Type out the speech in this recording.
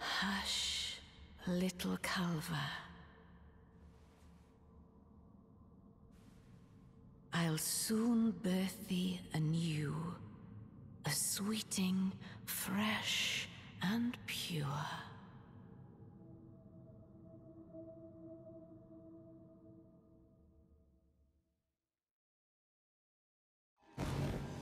Hush, little Calva. I'll soon birth thee anew, a sweeting, fresh and pure.